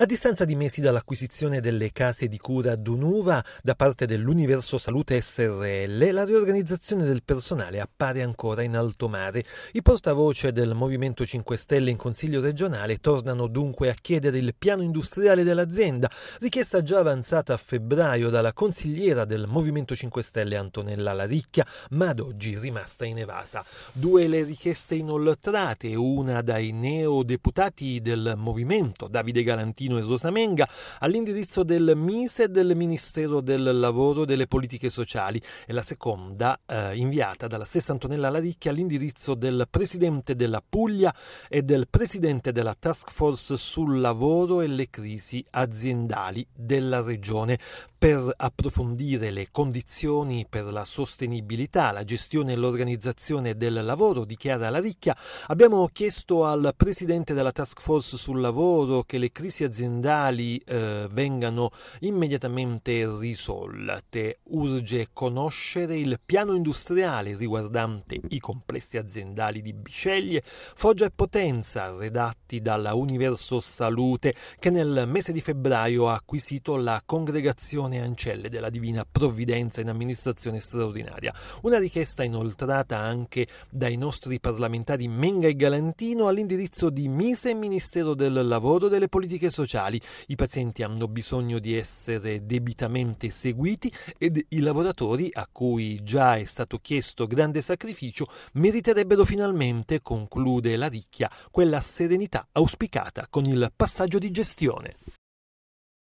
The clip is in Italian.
A distanza di mesi dall'acquisizione delle case di cura Dunuva da parte dell'Universo Salute SRL, la riorganizzazione del personale appare ancora in alto mare. I portavoce del Movimento 5 Stelle in Consiglio regionale tornano dunque a chiedere il piano industriale dell'azienda, richiesta già avanzata a febbraio dalla consigliera del Movimento 5 Stelle Antonella Laricchia, ma ad oggi rimasta in evasa. Due le richieste inoltrate, una dai neodeputati del Movimento, Davide Galantino Martino e Rosamenga all'indirizzo del MISE del Ministero del Lavoro e delle Politiche Sociali e la seconda eh, inviata dalla stessa Antonella Laricchi all'indirizzo del Presidente della Puglia e del Presidente della Task Force sul lavoro e le crisi aziendali della Regione per approfondire le condizioni per la sostenibilità, la gestione e l'organizzazione del lavoro, dichiara Laricchia. Abbiamo chiesto al Presidente della Task Force sul lavoro che le crisi aziendali aziendali eh, vengano immediatamente risolte. Urge conoscere il piano industriale riguardante i complessi aziendali di Biceglie, Foggia e Potenza, redatti dalla Universo Salute, che nel mese di febbraio ha acquisito la Congregazione Ancelle della Divina Provvidenza in amministrazione straordinaria. Una richiesta inoltrata anche dai nostri parlamentari Menga e Galantino all'indirizzo di Mise e Ministero del Lavoro, e delle Politiche Sociali sociali, i pazienti hanno bisogno di essere debitamente seguiti ed i lavoratori, a cui già è stato chiesto grande sacrificio, meriterebbero finalmente, conclude la ricchia, quella serenità auspicata con il passaggio di gestione.